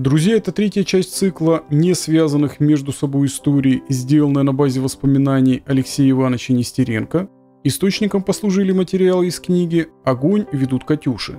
«Друзья» — это третья часть цикла не связанных между собой историй, сделанная на базе воспоминаний Алексея Ивановича Нестеренко. Источником послужили материалы из книги «Огонь ведут Катюши»,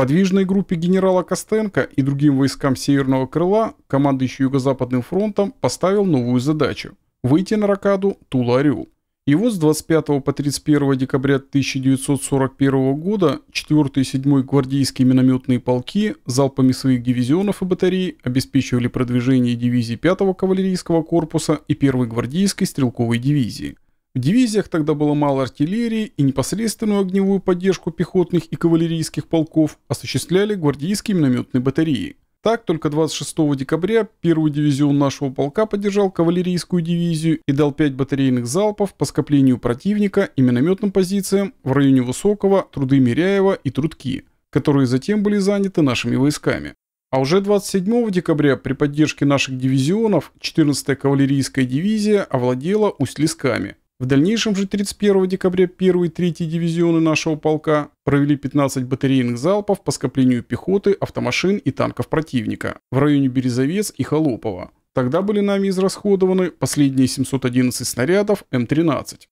Подвижной группе генерала Костенко и другим войскам Северного Крыла, командующий Юго-Западным фронтом, поставил новую задачу – выйти на ракаду Тула-Орел. И вот с 25 по 31 декабря 1941 года 4 й и 7 й гвардейские минометные полки залпами своих дивизионов и батарей обеспечивали продвижение дивизии 5-го кавалерийского корпуса и 1-й гвардейской стрелковой дивизии – в дивизиях тогда было мало артиллерии, и непосредственную огневую поддержку пехотных и кавалерийских полков осуществляли гвардейские минометные батареи. Так, только 26 декабря первый дивизион нашего полка поддержал кавалерийскую дивизию и дал 5 батарейных залпов по скоплению противника и минометным позициям в районе Высокого, Труды Миряева и Трудки, которые затем были заняты нашими войсками. А уже 27 декабря при поддержке наших дивизионов 14-я кавалерийская дивизия овладела Усть-Лесками, в дальнейшем же 31 декабря 1 и 3 дивизионы нашего полка провели 15 батарейных залпов по скоплению пехоты, автомашин и танков противника в районе Березовец и Холопова. Тогда были нами израсходованы последние 711 снарядов М-13.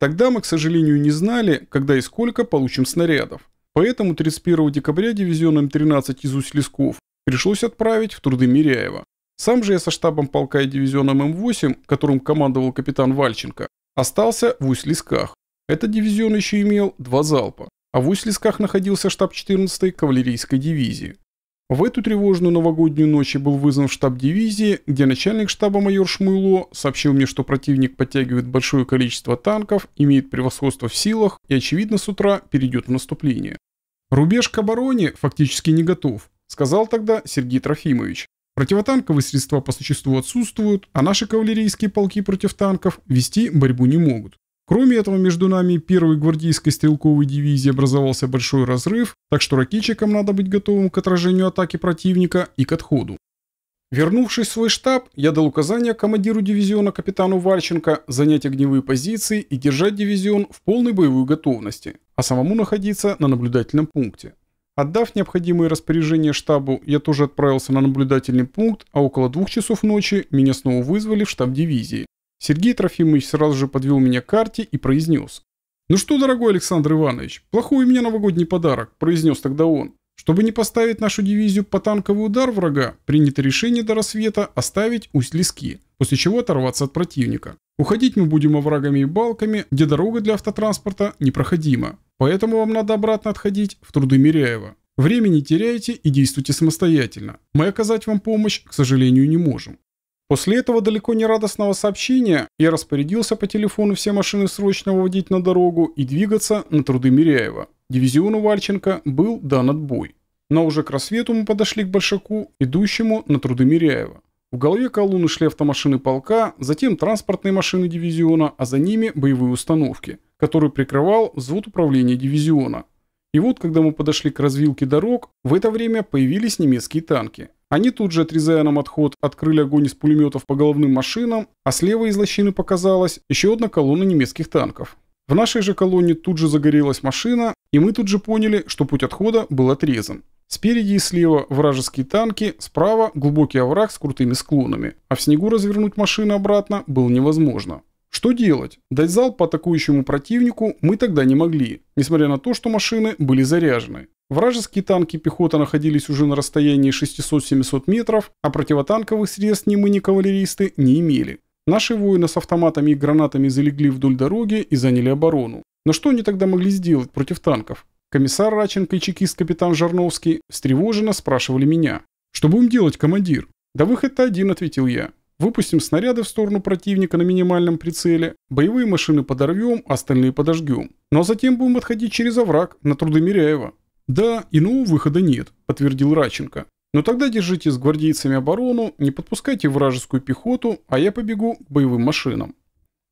Тогда мы, к сожалению, не знали, когда и сколько получим снарядов. Поэтому 31 декабря дивизион М-13 из Усть-Лесков пришлось отправить в труды Миряева. Сам же я со штабом полка и дивизионом М8, которым командовал капитан Вальченко, Остался в Усть-Лисках. Этот дивизион еще имел два залпа, а в Усть-Лисках находился штаб 14-й кавалерийской дивизии. В эту тревожную новогоднюю ночь был вызван в штаб дивизии, где начальник штаба майор Шмуйло сообщил мне, что противник подтягивает большое количество танков, имеет превосходство в силах и, очевидно, с утра перейдет в наступление. «Рубеж к обороне фактически не готов», – сказал тогда Сергей Трофимович. Противотанковые средства по существу отсутствуют, а наши кавалерийские полки против танков вести борьбу не могут. Кроме этого, между нами и первой гвардейской стрелковой дивизией образовался большой разрыв, так что ракетчикам надо быть готовым к отражению атаки противника и к отходу. Вернувшись в свой штаб, я дал указание командиру дивизиона капитану Вальченко занять огневые позиции и держать дивизион в полной боевой готовности, а самому находиться на наблюдательном пункте. Отдав необходимые распоряжения штабу, я тоже отправился на наблюдательный пункт, а около двух часов ночи меня снова вызвали в штаб дивизии. Сергей Трофимович сразу же подвел меня к карте и произнес. «Ну что, дорогой Александр Иванович, плохой у меня новогодний подарок», – произнес тогда он. «Чтобы не поставить нашу дивизию по танковый удар врага, принято решение до рассвета оставить усть-лески, после чего оторваться от противника. Уходить мы будем оврагами и балками, где дорога для автотранспорта непроходима. Поэтому вам надо обратно отходить в труды Миряева. Времени теряете и действуйте самостоятельно. Мы оказать вам помощь, к сожалению, не можем. После этого далеко не радостного сообщения я распорядился по телефону все машины срочно выводить на дорогу и двигаться на труды Миряева. Дивизиону Вальченко был дан отбой. Но уже к рассвету мы подошли к Большаку, идущему на труды Миряева. В голове колонны шли автомашины полка, затем транспортные машины дивизиона, а за ними боевые установки который прикрывал взвод управления дивизиона. И вот, когда мы подошли к развилке дорог, в это время появились немецкие танки. Они тут же, отрезая нам отход, открыли огонь из пулеметов по головным машинам, а слева из лощины показалась еще одна колонна немецких танков. В нашей же колонне тут же загорелась машина, и мы тут же поняли, что путь отхода был отрезан. Спереди и слева вражеские танки, справа глубокий овраг с крутыми склонами, а в снегу развернуть машины обратно было невозможно. Что делать? Дать залп по атакующему противнику мы тогда не могли, несмотря на то, что машины были заряжены. Вражеские танки пехота находились уже на расстоянии 600-700 метров, а противотанковых средств ни мы, ни кавалеристы не имели. Наши воины с автоматами и гранатами залегли вдоль дороги и заняли оборону. Но что они тогда могли сделать против танков? Комиссар Раченко и чекист-капитан Жарновский встревоженно спрашивали меня. «Что будем делать, командир?» «Да выход-то один», — ответил я. Выпустим снаряды в сторону противника на минимальном прицеле, боевые машины подорвем, остальные подожгем. Ну а затем будем отходить через овраг на труды Миряева. «Да, иного ну, выхода нет», – подтвердил Раченко. «Но ну, тогда держите с гвардейцами оборону, не подпускайте вражескую пехоту, а я побегу к боевым машинам».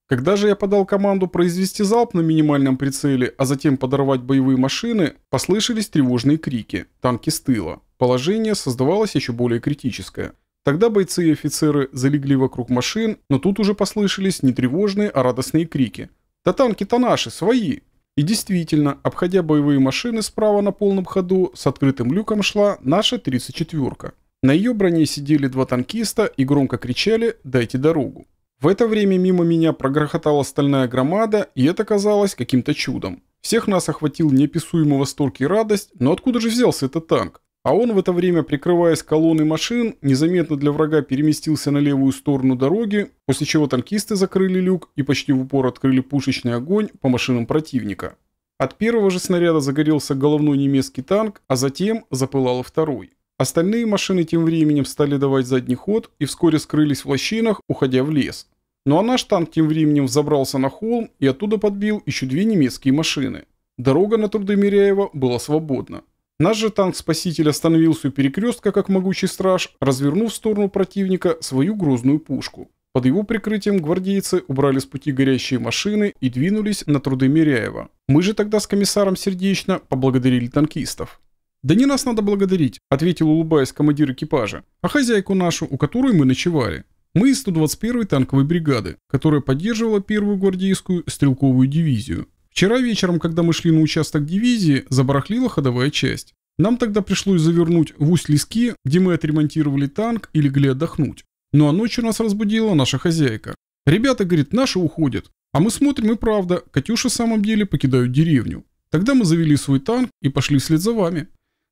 Когда же я подал команду произвести залп на минимальном прицеле, а затем подорвать боевые машины, послышались тревожные крики, танки с тыла. Положение создавалось еще более критическое. Тогда бойцы и офицеры залегли вокруг машин, но тут уже послышались не тревожные, а радостные крики. «Да танки-то наши, свои!» И действительно, обходя боевые машины справа на полном ходу, с открытым люком шла наша 34-ка. На ее броне сидели два танкиста и громко кричали «Дайте дорогу». В это время мимо меня прогрохотала стальная громада, и это казалось каким-то чудом. Всех нас охватил неописуемый восторг и радость, но откуда же взялся этот танк? А он в это время, прикрываясь колонной машин, незаметно для врага переместился на левую сторону дороги, после чего танкисты закрыли люк и почти в упор открыли пушечный огонь по машинам противника. От первого же снаряда загорелся головной немецкий танк, а затем запылал второй. Остальные машины тем временем стали давать задний ход и вскоре скрылись в лощинах, уходя в лес. Ну а наш танк тем временем взобрался на холм и оттуда подбил еще две немецкие машины. Дорога на Трудомиряева была свободна. Наш же танк-спаситель остановился у перекрестка, как могучий страж, развернув в сторону противника свою грозную пушку. Под его прикрытием гвардейцы убрали с пути горящие машины и двинулись на труды Миряева. Мы же тогда с комиссаром сердечно поблагодарили танкистов. «Да не нас надо благодарить», — ответил улыбаясь командир экипажа, «а хозяйку нашу, у которой мы ночевали. Мы из 121-й танковой бригады, которая поддерживала первую гвардейскую стрелковую дивизию. Вчера вечером, когда мы шли на участок дивизии, забарахлила ходовая часть. Нам тогда пришлось завернуть в Усть-Лески, где мы отремонтировали танк и легли отдохнуть. Ну а ночью нас разбудила наша хозяйка. Ребята, говорит, наши уходят. А мы смотрим и правда, Катюша в самом деле покидают деревню. Тогда мы завели свой танк и пошли вслед за вами.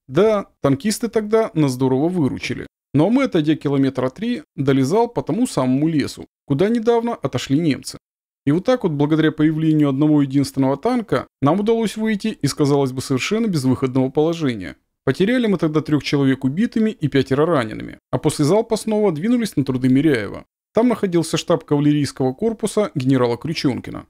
Да, танкисты тогда нас здорово выручили. Но ну, а мы, отойдя километра три, долезал по тому самому лесу, куда недавно отошли немцы. И вот так вот, благодаря появлению одного единственного танка, нам удалось выйти из, казалось бы, совершенно безвыходного положения. Потеряли мы тогда трех человек убитыми и пятеро ранеными, а после залпа снова двинулись на труды Миряева. Там находился штаб кавалерийского корпуса генерала Крючункина.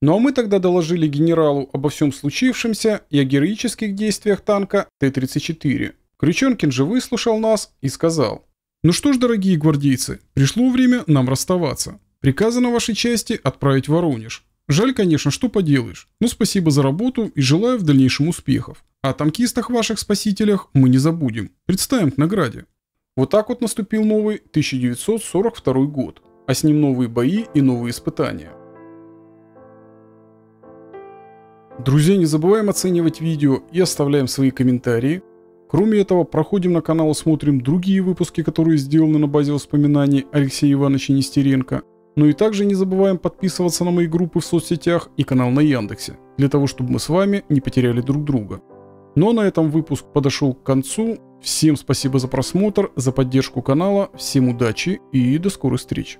Ну а мы тогда доложили генералу обо всем случившемся и о героических действиях танка Т-34. Крючонкин же выслушал нас и сказал, «Ну что ж, дорогие гвардейцы, пришло время нам расставаться. Приказано вашей части отправить в Воронеж. Жаль, конечно, что поделаешь. Но спасибо за работу и желаю в дальнейшем успехов. О танкистах ваших спасителях мы не забудем. Представим к награде. Вот так вот наступил новый 1942 год, а с ним новые бои и новые испытания. Друзья, не забываем оценивать видео и оставляем свои комментарии. Кроме этого, проходим на канал и смотрим другие выпуски, которые сделаны на базе воспоминаний Алексея Ивановича Нестеренко – ну и также не забываем подписываться на мои группы в соцсетях и канал на Яндексе, для того, чтобы мы с вами не потеряли друг друга. Ну а на этом выпуск подошел к концу. Всем спасибо за просмотр, за поддержку канала, всем удачи и до скорых встреч.